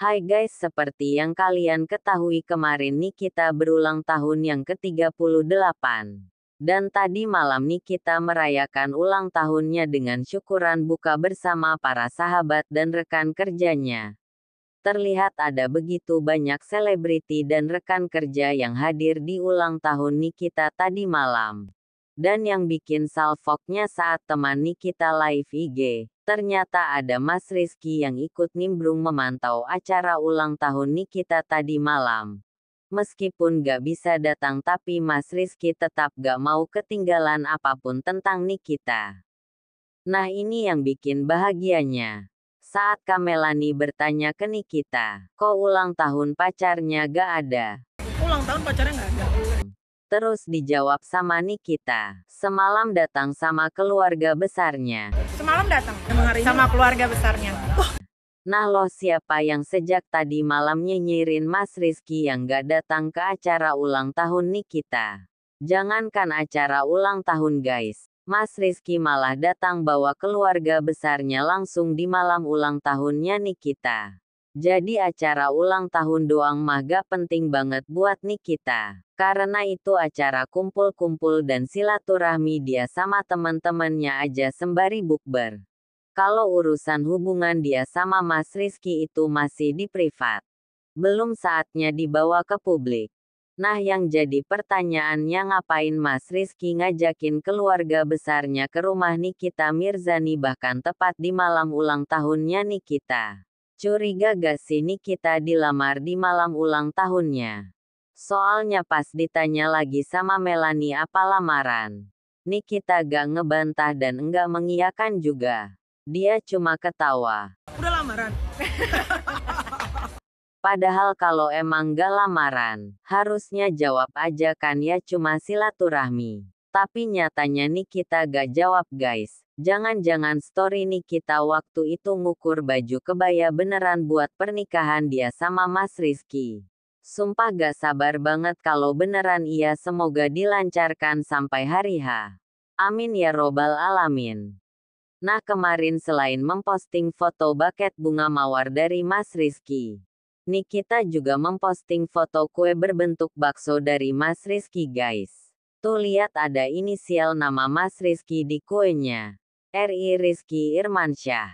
Hai guys, seperti yang kalian ketahui kemarin Nikita berulang tahun yang ke-38. Dan tadi malam Nikita merayakan ulang tahunnya dengan syukuran buka bersama para sahabat dan rekan kerjanya. Terlihat ada begitu banyak selebriti dan rekan kerja yang hadir di ulang tahun Nikita tadi malam dan yang bikin salvoknya saat teman Nikita live IG. Ternyata ada Mas Rizky yang ikut nimbrung memantau acara ulang tahun Nikita tadi malam. Meskipun gak bisa datang tapi Mas Rizky tetap gak mau ketinggalan apapun tentang Nikita. Nah ini yang bikin bahagianya. Saat Kamelani bertanya ke Nikita, kok ulang tahun pacarnya gak ada? Ulang tahun pacarnya gak ada? Terus dijawab sama Nikita. Semalam datang sama keluarga besarnya. Semalam datang sama, keluarga besarnya. Nah loh siapa yang sejak tadi malam nyinyirin Mas Rizky yang gak datang ke acara ulang tahun Nikita. Jangankan acara ulang tahun guys. Mas Rizky malah datang bawa keluarga besarnya langsung di malam ulang tahunnya Nikita. Jadi acara ulang tahun doang mah gak penting banget buat Nikita. Karena itu acara kumpul-kumpul dan silaturahmi dia sama teman-temannya aja sembari bukber. Kalau urusan hubungan dia sama Mas Rizky itu masih di privat. Belum saatnya dibawa ke publik. Nah yang jadi pertanyaannya ngapain Mas Rizky ngajakin keluarga besarnya ke rumah Nikita Mirzani bahkan tepat di malam ulang tahunnya Nikita. Curiga gak sih Nikita dilamar di malam ulang tahunnya? Soalnya pas ditanya lagi sama Melanie apa lamaran. Nikita gak ngebantah dan enggak mengiyakan juga. Dia cuma ketawa. Udah lamaran. Padahal kalau emang gak lamaran, harusnya jawab aja kan ya cuma silaturahmi. Tapi nyatanya Nikita gak jawab guys. Jangan-jangan story Nikita waktu itu ngukur baju kebaya beneran buat pernikahan dia sama Mas Rizky. Sumpah gak sabar banget kalau beneran iya semoga dilancarkan sampai hari H. Amin ya robbal alamin. Nah kemarin selain memposting foto baket bunga mawar dari Mas Rizky, Nikita juga memposting foto kue berbentuk bakso dari Mas Rizky guys. Tuh lihat ada inisial nama Mas Rizky di kuenya. RI Rizky Irmansyah.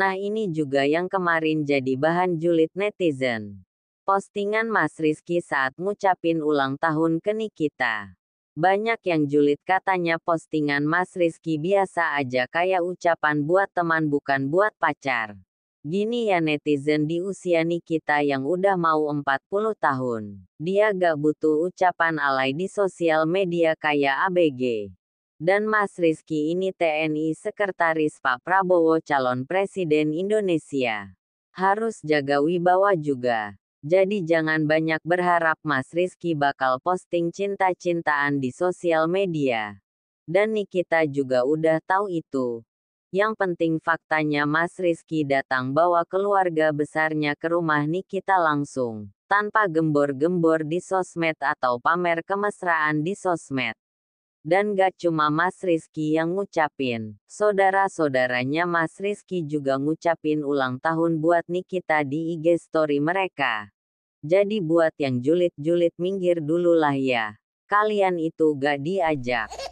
Nah ini juga yang kemarin jadi bahan julid netizen. Postingan Mas Rizky saat ngucapin ulang tahun ke Nikita. Banyak yang julid katanya postingan Mas Rizky biasa aja kayak ucapan buat teman bukan buat pacar. Gini ya netizen di usia Nikita yang udah mau 40 tahun. Dia gak butuh ucapan alay di sosial media kayak ABG. Dan Mas Rizky ini TNI Sekretaris Pak Prabowo calon Presiden Indonesia. Harus jaga wibawa juga. Jadi jangan banyak berharap Mas Rizky bakal posting cinta-cintaan di sosial media. Dan Nikita juga udah tahu itu. Yang penting faktanya Mas Rizky datang bawa keluarga besarnya ke rumah Nikita langsung. Tanpa gembor-gembor di sosmed atau pamer kemesraan di sosmed. Dan gak cuma Mas Rizky yang ngucapin, saudara-saudaranya Mas Rizky juga ngucapin ulang tahun buat Nikita di IG story mereka. Jadi buat yang julid-julid minggir dululah ya. Kalian itu gak diajak.